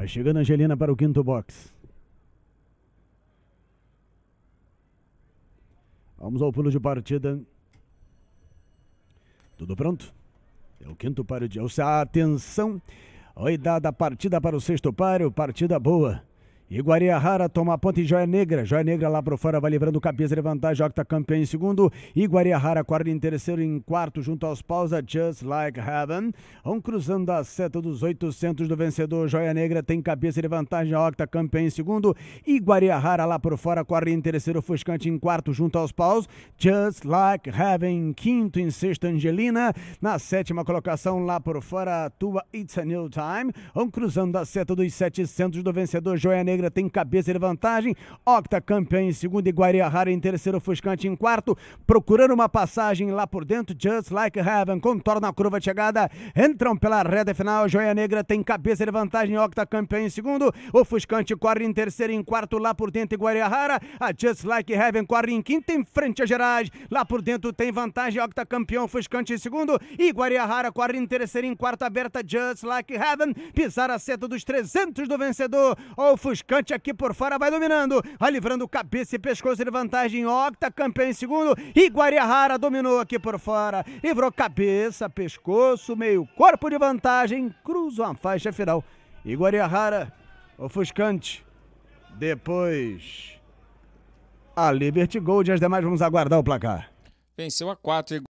Vai chegando a Angelina para o quinto box. Vamos ao pulo de partida. Tudo pronto? É o quinto paro de Atenção! Oi, dada a partida para o sexto páreo. Partida boa. Rara toma a ponta e Joia Negra. Joia Negra lá pro fora vai livrando cabeça de vantagem. Octa campeão em segundo. Rara quarto em terceiro. Em quarto, junto aos pausa, Just Like Heaven. Vão cruzando a seta dos 800 do vencedor. Joia Negra tem cabeça de vantagem. Octa campeão em segundo. Rara lá por fora, quarto em terceiro. Fuscante em quarto, junto aos paus. Just Like Heaven. Quinto em sexto, Angelina. Na sétima colocação lá por fora, Tua It's a New Time. Vão cruzando a seta dos 700 do vencedor. Joia Negra Negra tem cabeça de vantagem, Octa campeã em segundo e Guariahara em terceiro, Fuscante em quarto, procurando uma passagem lá por dentro, Just Like Heaven, contorna a curva de chegada, entram pela reta final, Joia Negra tem cabeça de vantagem, Octa campeã em segundo, o Fuscante corre em terceiro e em quarto, lá por dentro Guariahara, a Just Like Heaven corre em quinto em frente a Gerais, lá por dentro tem vantagem, Octa campeão, Fuscante em segundo e Guariahara corre em terceiro e em quarto, aberta Just Like Heaven, pisar a seta dos 300 do vencedor, o Fuscante Cante aqui por fora vai dominando, vai livrando cabeça e pescoço de vantagem. Octa, campeão em segundo. e Guariahara dominou aqui por fora, livrou cabeça, pescoço, meio corpo de vantagem. cruzou a faixa final. e Guariahara, ofuscante. Depois, a Liberty Gold e as demais vamos aguardar o placar. Venceu a 4,